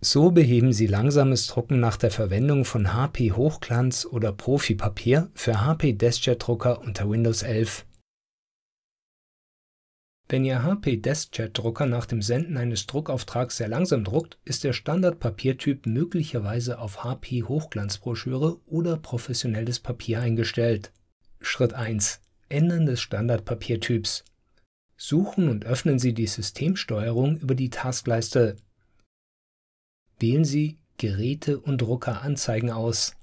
So beheben Sie langsames Drucken nach der Verwendung von HP Hochglanz oder Profi-Papier für HP DeskJet Drucker unter Windows 11. Wenn Ihr HP DeskJet Drucker nach dem Senden eines Druckauftrags sehr langsam druckt, ist der Standardpapiertyp möglicherweise auf HP Hochglanzbroschüre oder professionelles Papier eingestellt. Schritt 1. Ändern des Standardpapiertyps. Suchen und öffnen Sie die Systemsteuerung über die Taskleiste Wählen Sie Geräte und Drucker anzeigen aus.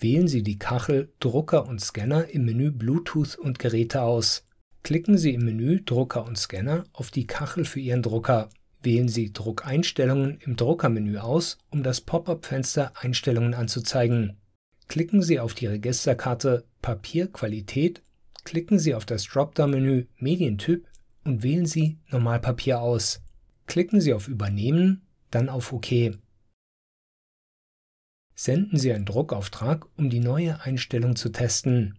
Wählen Sie die Kachel Drucker und Scanner im Menü Bluetooth und Geräte aus. Klicken Sie im Menü Drucker und Scanner auf die Kachel für Ihren Drucker. Wählen Sie Druckeinstellungen im Druckermenü aus, um das Pop-up-Fenster Einstellungen anzuzeigen. Klicken Sie auf die Registerkarte Papierqualität, klicken Sie auf das Dropdown-Menü Medientyp und wählen Sie Normalpapier aus. Klicken Sie auf Übernehmen dann auf OK. Senden Sie einen Druckauftrag, um die neue Einstellung zu testen.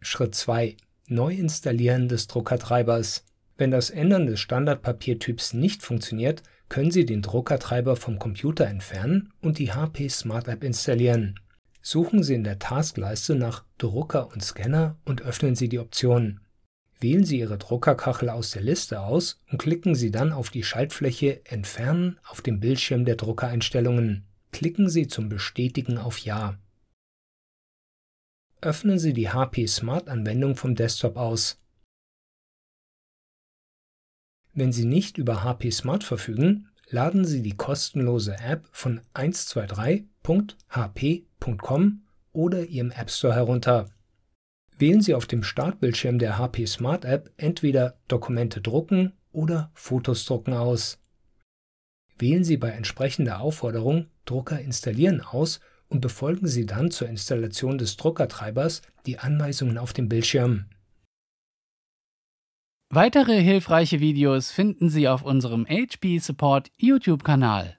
Schritt 2. Neuinstallieren des Druckertreibers. Wenn das Ändern des Standardpapiertyps nicht funktioniert, können Sie den Druckertreiber vom Computer entfernen und die HP Smart App installieren. Suchen Sie in der Taskleiste nach Drucker und Scanner und öffnen Sie die Optionen. Wählen Sie Ihre Druckerkachel aus der Liste aus und klicken Sie dann auf die Schaltfläche Entfernen auf dem Bildschirm der Druckereinstellungen. Klicken Sie zum Bestätigen auf Ja. Öffnen Sie die HP Smart Anwendung vom Desktop aus. Wenn Sie nicht über HP Smart verfügen, laden Sie die kostenlose App von 123.hp.com oder Ihrem App Store herunter wählen Sie auf dem Startbildschirm der HP Smart App entweder Dokumente drucken oder Fotos drucken aus. Wählen Sie bei entsprechender Aufforderung Drucker installieren aus und befolgen Sie dann zur Installation des Druckertreibers die Anweisungen auf dem Bildschirm. Weitere hilfreiche Videos finden Sie auf unserem HP Support YouTube-Kanal.